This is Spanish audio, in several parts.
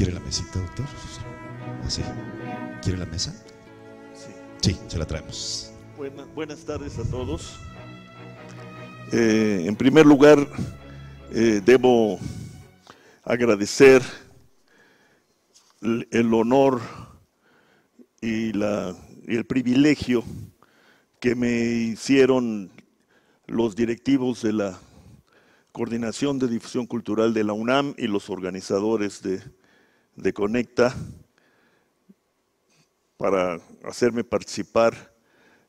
¿Quiere la mesita, doctor? ¿Ah, ¿Quiere la mesa? Sí. Sí, se la traemos. buenas tardes a todos. Eh, en primer lugar, eh, debo agradecer el, honor y, y el privilegio que me hicieron los directivos de la Coordinación de Difusión Cultural de la UNAM y los organizadores de, de Conecta para hacerme participar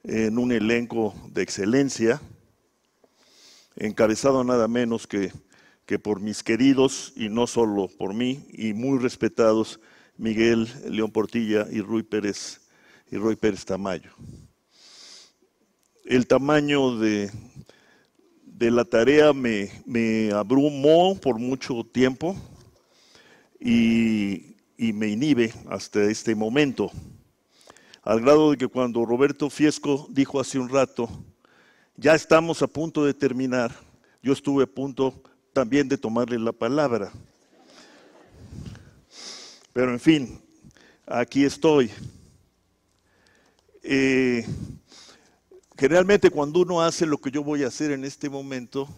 en un elenco de excelencia, encabezado nada menos que, por mis queridos, y no solo por mí, y muy respetados, Miguel León Portilla y Ruy Pérez, y Pérez Tamayo. El tamaño de, la tarea me abrumó por mucho tiempo, y, me inhibe hasta este momento. Al grado de que cuando Roberto Fiesco dijo hace un rato, ya estamos a punto de terminar, yo estuve a punto también de tomarle la palabra. Pero en fin, aquí estoy. Eh, generalmente cuando uno hace lo que yo voy a hacer en este momento,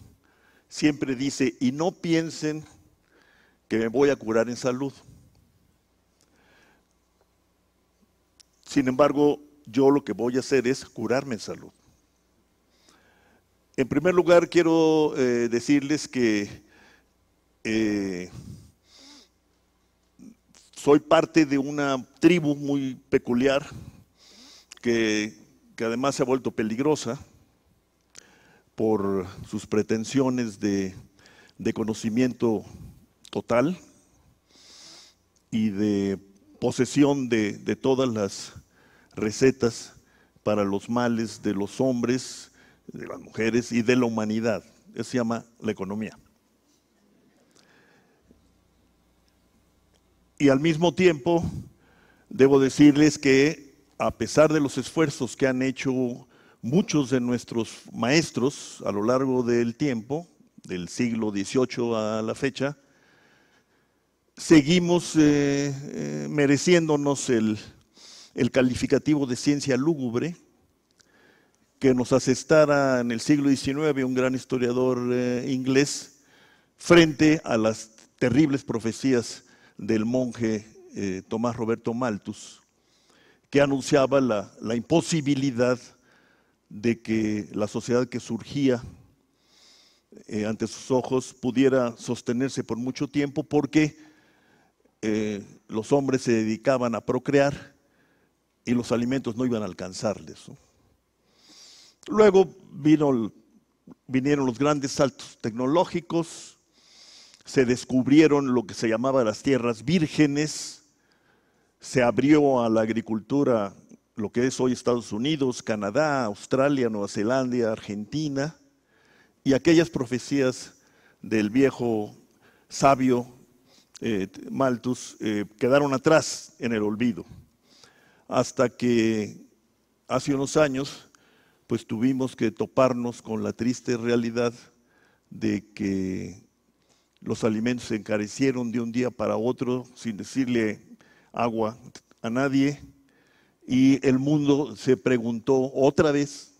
siempre dice, y no piensen que me voy a curar en salud. Sin embargo, yo lo que voy a hacer es curarme en salud. En primer lugar, quiero eh, decirles que eh, soy parte de una tribu muy peculiar que, además se ha vuelto peligrosa por sus pretensiones de, de conocimiento total y de posesión de, todas las recetas para los males de los hombres, de las mujeres y de la humanidad. Eso se llama la economía. Y al mismo tiempo, debo decirles que a pesar de los esfuerzos que han hecho muchos de nuestros maestros a lo largo del tiempo, del siglo XVIII a la fecha, seguimos eh, eh, mereciéndonos el, calificativo de ciencia lúgubre que nos asestara en el siglo XIX un gran historiador eh, inglés frente a las terribles profecías del monje Tomás Roberto Malthus, que anunciaba la, la imposibilidad de que la sociedad que surgía ante sus ojos pudiera sostenerse por mucho tiempo porque eh, los hombres se dedicaban a procrear y los alimentos no iban a alcanzarles. Luego vinieron los grandes saltos tecnológicos, se descubrieron lo que se llamaba las tierras vírgenes, se abrió a la agricultura lo que es hoy Estados Unidos, Canadá, Australia, Nueva Zelanda, Argentina, y aquellas profecías del viejo sabio eh, Maltus eh, quedaron atrás en el olvido, hasta que hace unos años pues tuvimos que toparnos con la triste realidad de que los alimentos se encarecieron de un día para otro sin decirle agua a nadie y el mundo se preguntó otra vez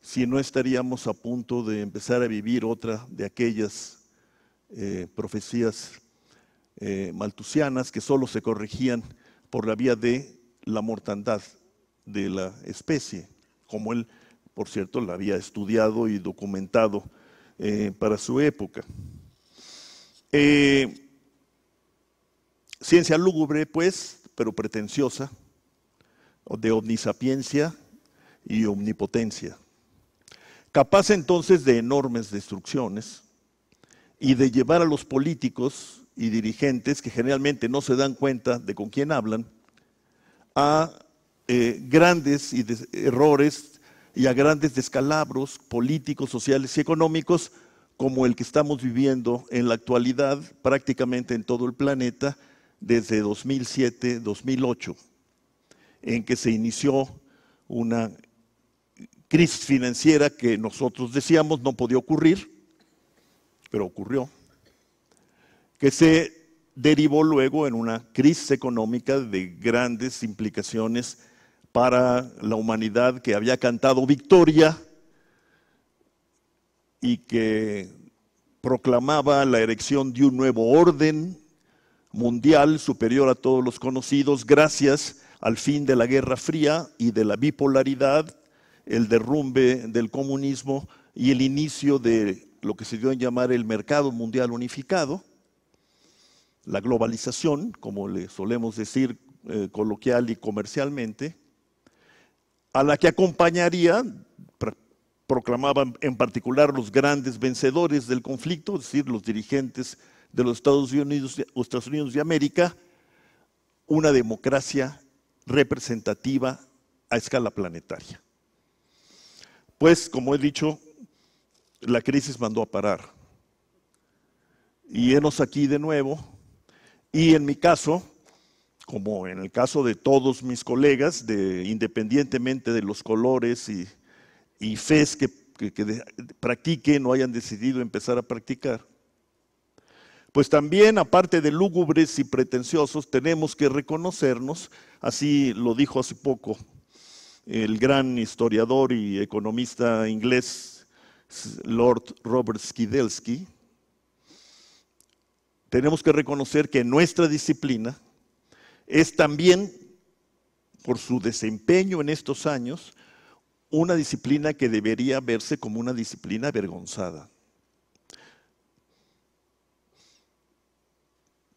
si no estaríamos a punto de empezar a vivir otra de aquellas eh, profecías eh, maltusianas que solo se corregían por la vía de la mortandad de la especie, como él, por cierto, la había estudiado y documentado eh, para su época. Eh, ciencia lúgubre, pues, pero pretenciosa, de omnisapiencia y omnipotencia, capaz entonces de enormes destrucciones y de llevar a los políticos y dirigentes que generalmente no se dan cuenta de con quién hablan, a eh, grandes errores y a grandes descalabros políticos, sociales y económicos como el que estamos viviendo en la actualidad prácticamente en todo el planeta desde 2007-2008, en que se inició una crisis financiera que nosotros decíamos no podía ocurrir, pero ocurrió que se derivó luego en una crisis económica de grandes implicaciones para la humanidad que había cantado victoria y que proclamaba la erección de un nuevo orden mundial superior a todos los conocidos gracias al fin de la Guerra Fría y de la bipolaridad, el derrumbe del comunismo y el inicio de lo que se dio en llamar el mercado mundial unificado la globalización, como le solemos decir eh, coloquial y comercialmente, a la que acompañaría, proclamaban en particular los grandes vencedores del conflicto, es decir, los dirigentes de los Estados Unidos, Estados Unidos de América, una democracia representativa a escala planetaria. Pues, como he dicho, la crisis mandó a parar. Y hemos aquí de nuevo y en mi caso, como en el caso de todos mis colegas, independientemente de los colores y, y que, practiquen o hayan decidido empezar a practicar, pues también, aparte de lúgubres y pretenciosos, tenemos que reconocernos, así lo dijo hace poco el gran historiador y economista inglés Lord Robert Skidelsky, tenemos que reconocer que nuestra disciplina es también, por su desempeño en estos años, una disciplina que debería verse como una disciplina avergonzada.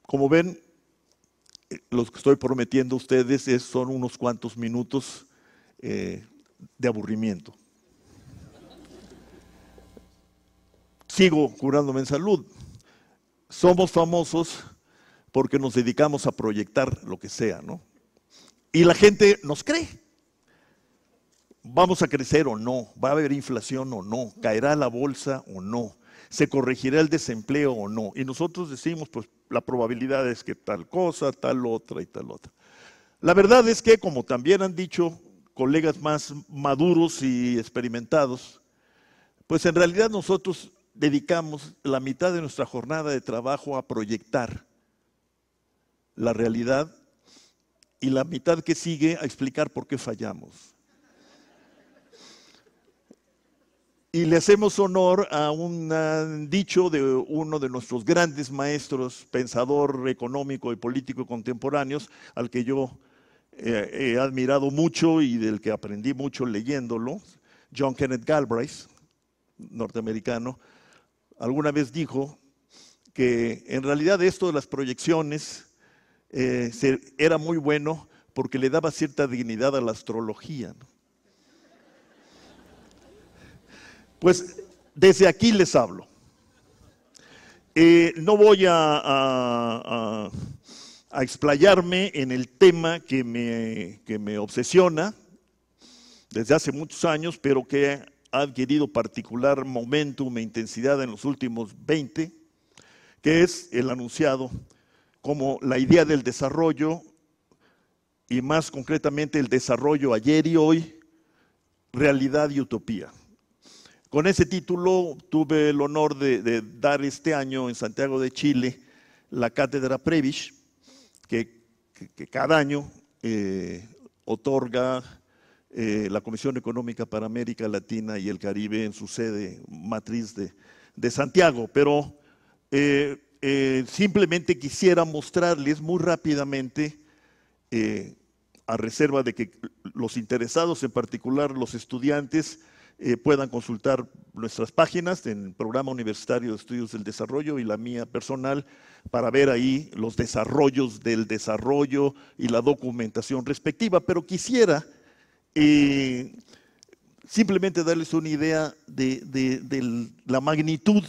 Como ven, eh, lo que estoy prometiendo a ustedes es, son unos cuantos minutos eh, de aburrimiento. Sigo curándome en salud somos famosos porque nos dedicamos a proyectar lo que sea, ¿no? Y la gente nos cree. Vamos a crecer o no, va a haber inflación o no, caerá la bolsa o no, se corregirá el desempleo o no. Y nosotros decimos, pues la probabilidad es que tal cosa, tal otra y tal otra. La verdad es que, como también han dicho colegas más maduros y experimentados, pues en realidad nosotros dedicamos la mitad de nuestra jornada de trabajo a proyectar la realidad y la mitad que sigue a explicar por qué fallamos. Y le hacemos honor a un dicho de uno de nuestros grandes maestros, pensador económico y político contemporáneos, al que yo eh, he admirado mucho y del que aprendí mucho leyéndolo, John Kenneth Galbraith, norteamericano, alguna vez dijo que en realidad esto de las proyecciones eh, era muy bueno porque le daba cierta dignidad a la astrología. Pues desde aquí les hablo. Eh, no voy a, explayarme en el tema que me, que me obsesiona desde hace muchos años, pero que ha adquirido particular momentum e intensidad en los últimos 20, que es el anunciado como la idea del desarrollo y más concretamente el desarrollo ayer y hoy, realidad y utopía. Con ese título tuve el honor de, dar este año en Santiago de Chile la cátedra previs que, cada año eh, otorga eh, la Comisión Económica para América Latina y el Caribe en su sede matriz de, Santiago. Pero eh, eh, simplemente quisiera mostrarles muy rápidamente, a reserva de que los interesados, en particular los estudiantes, puedan consultar nuestras páginas en el Programa Universitario de Estudios del Desarrollo y la mía personal para ver ahí los desarrollos del desarrollo y la documentación respectiva. Pero quisiera simplemente darles una idea de, la magnitud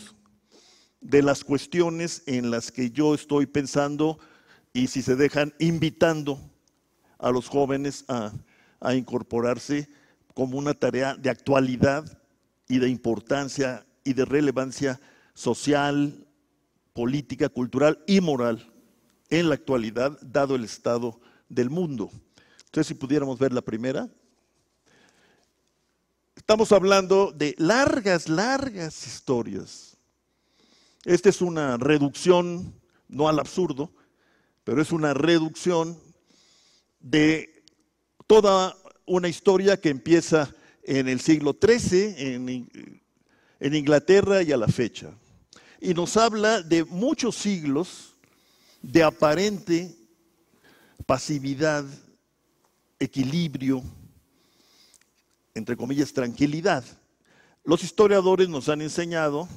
de las cuestiones en las que yo estoy pensando y si se dejan invitando a los jóvenes a, incorporarse como una tarea de actualidad y de importancia y de relevancia social, política, cultural y moral en la actualidad, dado el estado del mundo. Entonces, si pudiéramos ver la primera. Estamos hablando de largas, largas historias. Esta es una reducción, no al absurdo, pero es una reducción de toda una historia que empieza en el siglo XIII en, en Inglaterra y a la fecha. Y nos habla de muchos siglos de aparente pasividad, equilibrio, entre comillas, tranquilidad. Los historiadores nos han enseñado,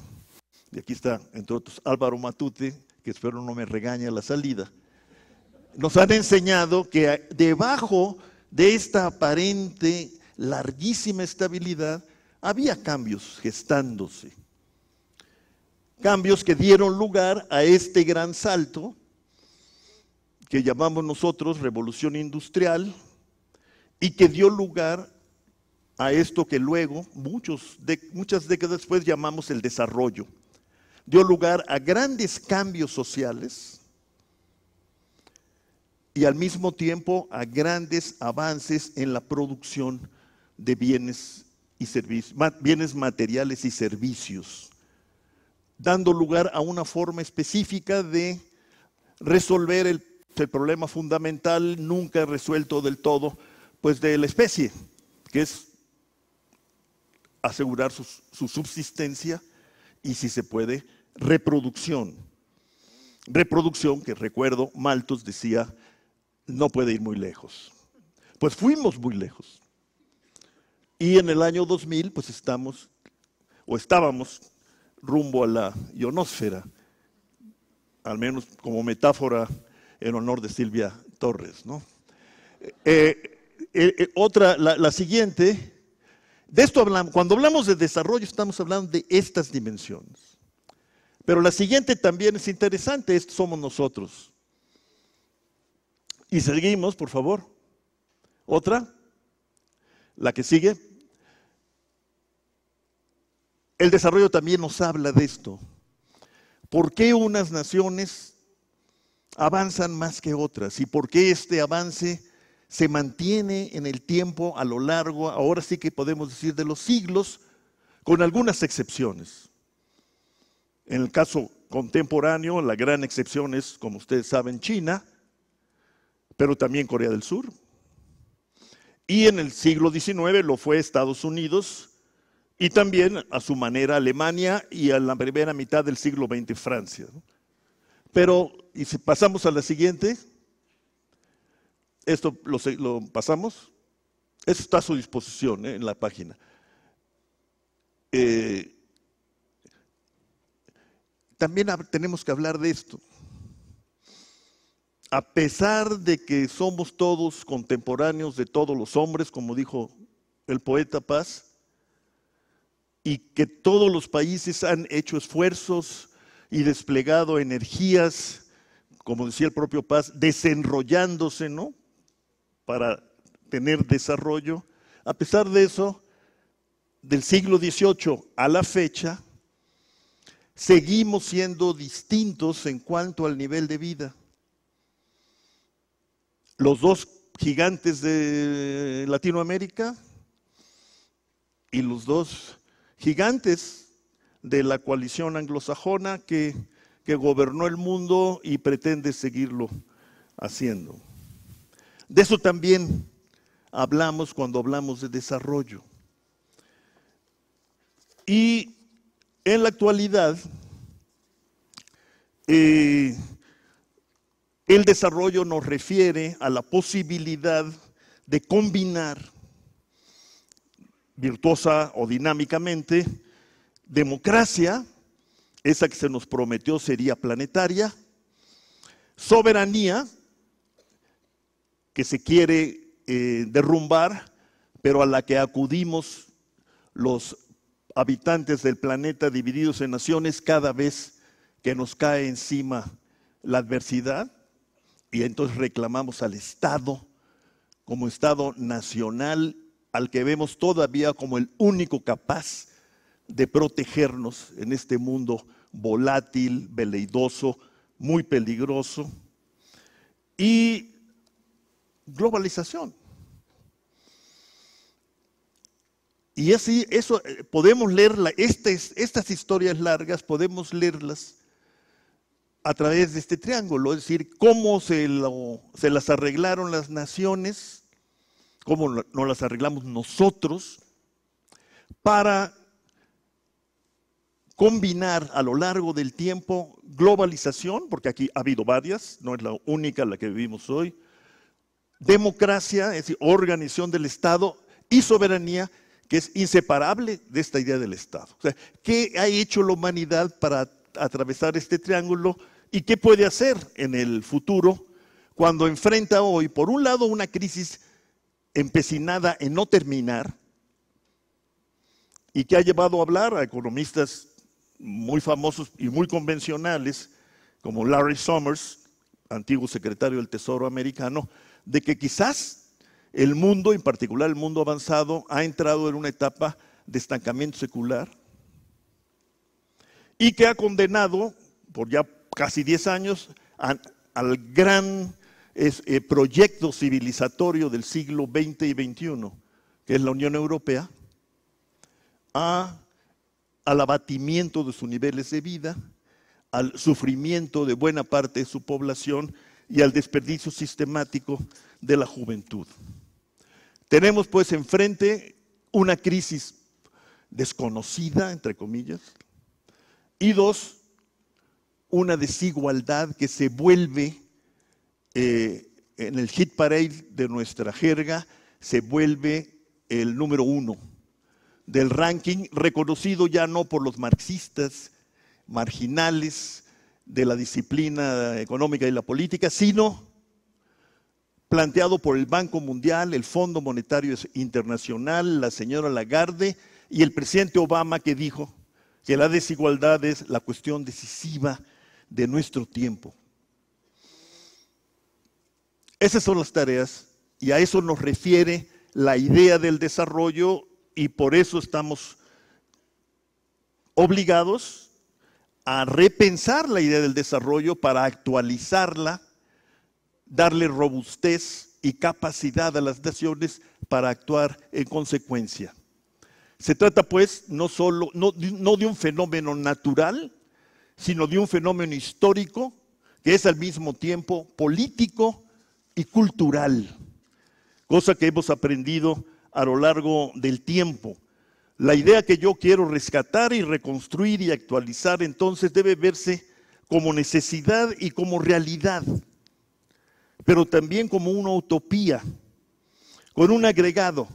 y aquí está, entre otros, Álvaro Matute, que espero no me regañe la salida, nos han enseñado que debajo de esta aparente larguísima estabilidad había cambios gestándose. Cambios que dieron lugar a este gran salto que llamamos nosotros revolución industrial y que dio lugar a esto que luego, muchos muchas décadas después, llamamos el desarrollo. Dio lugar a grandes cambios sociales y al mismo tiempo a grandes avances en la producción de bienes y servicios, bienes materiales y servicios, dando lugar a una forma específica de resolver el, el problema fundamental nunca resuelto del todo, pues de la especie, que es asegurar su, subsistencia y, si se puede, reproducción. Reproducción que, recuerdo, Maltos decía, no puede ir muy lejos. Pues fuimos muy lejos. Y en el año 2000, pues estamos, o estábamos, rumbo a la ionósfera. al menos como metáfora en honor de Silvia Torres. ¿no? Eh, eh, eh, otra, la siguiente de esto hablamos, cuando hablamos de desarrollo estamos hablando de estas dimensiones. Pero la siguiente también es interesante, somos nosotros. Y seguimos, por favor. Otra, la que sigue. El desarrollo también nos habla de esto. ¿Por qué unas naciones avanzan más que otras? ¿Y por qué este avance se mantiene en el tiempo a lo largo, ahora sí que podemos decir de los siglos, con algunas excepciones. En el caso contemporáneo, la gran excepción es, como ustedes saben, China, pero también Corea del Sur. Y en el siglo XIX lo fue Estados Unidos y también a su manera Alemania y a la primera mitad del siglo XX Francia. Pero, y si pasamos a la siguiente, esto lo, pasamos. Esto está a su disposición ¿eh? en la página. Eh, también tenemos que hablar de esto. A pesar de que somos todos contemporáneos de todos los hombres, como dijo el poeta Paz, y que todos los países han hecho esfuerzos y desplegado energías, como decía el propio Paz, desenrollándose, ¿no? para tener desarrollo. A pesar de eso, del siglo XVIII a la fecha, seguimos siendo distintos en cuanto al nivel de vida. Los dos gigantes de Latinoamérica y los dos gigantes de la coalición anglosajona que, que gobernó el mundo y pretende seguirlo haciendo. De eso también hablamos cuando hablamos de desarrollo. Y en la actualidad, eh, el desarrollo nos refiere a la posibilidad de combinar virtuosa o dinámicamente democracia, esa que se nos prometió sería planetaria, soberanía, que se quiere eh, derrumbar, pero a la que acudimos los habitantes del planeta divididos en naciones cada vez que nos cae encima la adversidad y entonces reclamamos al Estado como Estado nacional al que vemos todavía como el único capaz de protegernos en este mundo volátil, veleidoso, muy peligroso. Y globalización. Y así, eso eh, podemos leer estas, historias largas podemos leerlas a través de este triángulo, es decir, cómo se, se las arreglaron las naciones, cómo no las arreglamos nosotros, para combinar a lo largo del tiempo globalización, porque aquí ha habido varias, no es la única la que vivimos hoy, democracia, es decir, organización del Estado y soberanía, que es inseparable de esta idea del Estado. O sea, ¿qué ha hecho la humanidad para atravesar este triángulo y qué puede hacer en el futuro cuando enfrenta hoy, por un lado, una crisis empecinada en no terminar y que ha llevado a hablar a economistas muy famosos y muy convencionales, como Larry Summers, antiguo secretario del Tesoro americano, de que quizás el mundo, en particular el mundo avanzado, ha entrado en una etapa de estancamiento secular y que ha condenado por ya casi 10 años al gran eh, proyecto civilizatorio del siglo XX y XXI, que es la Unión Europea, al abatimiento de sus niveles de vida, al sufrimiento de buena parte de su población y al desperdicio sistemático de la juventud. Tenemos pues enfrente una crisis desconocida, entre comillas, y dos, una desigualdad que se vuelve eh, en el hit parade de nuestra jerga, se vuelve el número uno del ranking, reconocido ya no por los marxistas marginales, de la disciplina económica y la política, sino planteado por el Banco Mundial, el Fondo Monetario Internacional, la señora Lagarde y el presidente Obama que dijo que la desigualdad es la cuestión decisiva de nuestro tiempo. Esas son las tareas y a eso nos refiere la idea del desarrollo y por eso estamos obligados a repensar la idea del desarrollo para actualizarla, darle robustez y capacidad a las naciones para actuar en consecuencia. Se trata pues no solo, no de un fenómeno natural, sino de un fenómeno histórico que es al mismo tiempo político y cultural, cosa que hemos aprendido a lo largo del tiempo la idea que yo quiero rescatar y reconstruir y actualizar entonces debe verse como necesidad y como realidad, pero también como una utopía, con un agregado,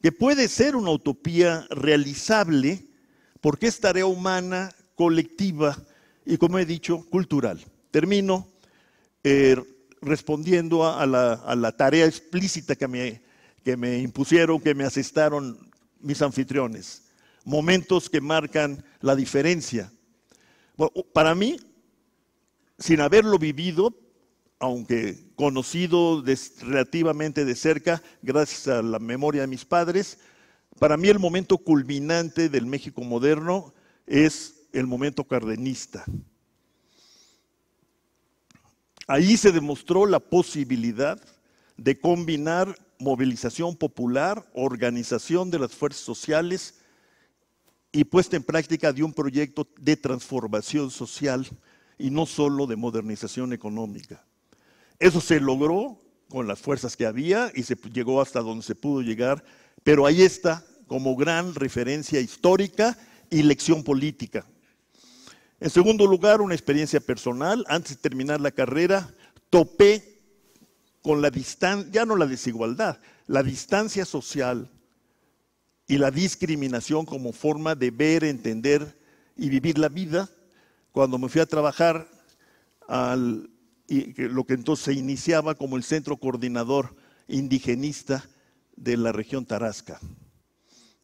que puede ser una utopía realizable porque es tarea humana, colectiva y, como he dicho, cultural. Termino eh, respondiendo a, la, tarea explícita que me, que me impusieron, que me asestaron mis anfitriones, momentos que marcan la diferencia. para mí, sin haberlo vivido, aunque conocido relativamente de cerca, gracias a la memoria de mis padres, para mí el momento culminante del México moderno es el momento cardenista. Ahí se demostró la posibilidad de combinar movilización popular, organización de las fuerzas sociales y puesta en práctica de un proyecto de transformación social y no solo de modernización económica. Eso se logró con las fuerzas que había y se llegó hasta donde se pudo llegar, pero ahí está como gran referencia histórica y lección política. En segundo lugar, una experiencia personal. Antes de terminar la carrera, topé con la distancia, ya no la desigualdad, la distancia social y la discriminación como forma de ver, entender y vivir la vida. Cuando me fui a trabajar al lo que entonces se iniciaba como el centro coordinador indigenista de la región Tarasca.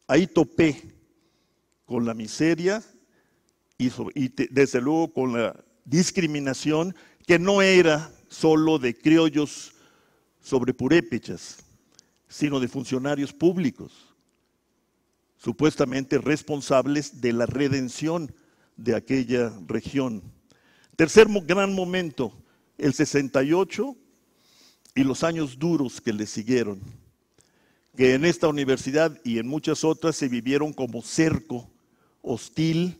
Ahí topé con la miseria y, desde luego con la discriminación que no era solo de criollos sobre purépechas, sino de funcionarios públicos, supuestamente responsables de la redención de aquella región. Tercer gran momento, el 68 y los años duros que le siguieron, que en esta universidad y en muchas otras se vivieron como cerco hostil,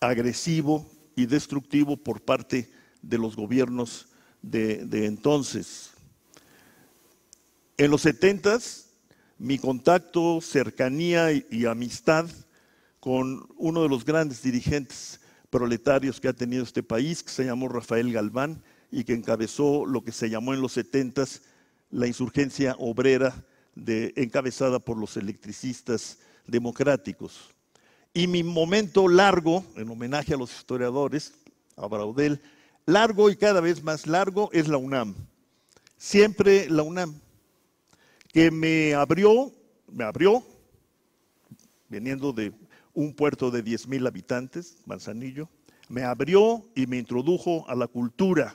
agresivo y destructivo por parte de los gobiernos de, entonces. En los setentas mi contacto, cercanía y, amistad con uno de los grandes dirigentes proletarios que ha tenido este país, que se llamó Rafael Galván y que encabezó lo que se llamó en los setentas la insurgencia obrera de, encabezada por los electricistas democráticos. Y mi momento largo, en homenaje a los historiadores, a Braudel, largo y cada vez más largo es la UNAM. Siempre la UNAM, que me abrió, me abrió, viniendo de un puerto de 10.000 habitantes, Manzanillo, me abrió y me introdujo a la cultura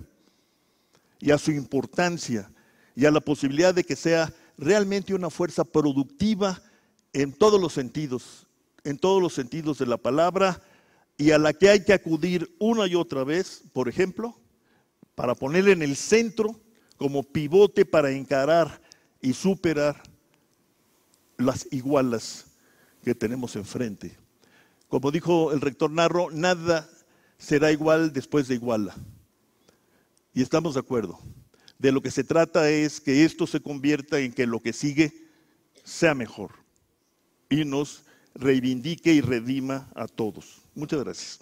y a su importancia y a la posibilidad de que sea realmente una fuerza productiva en todos los sentidos, en todos los sentidos de la palabra, y a la que hay que acudir una y otra vez, por ejemplo, para ponerle en el centro como pivote para encarar y superar las igualas que tenemos enfrente. Como dijo el rector Narro, nada será igual después de iguala. Y estamos de acuerdo. De lo que se trata es que esto se convierta en que lo que sigue sea mejor y nos reivindique y redima a todos. Muchas gracias.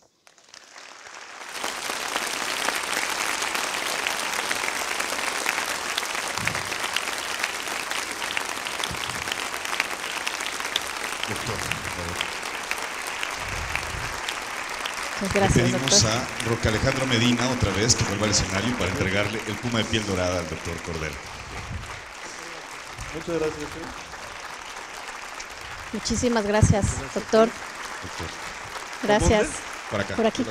Gracias, pedimos a Roque Alejandro Medina otra vez que vuelva al escenario para entregarle el puma de piel dorada al doctor Cordero. Muchas gracias. ¿eh? Muchísimas gracias, doctor. Gracias. Por aquí.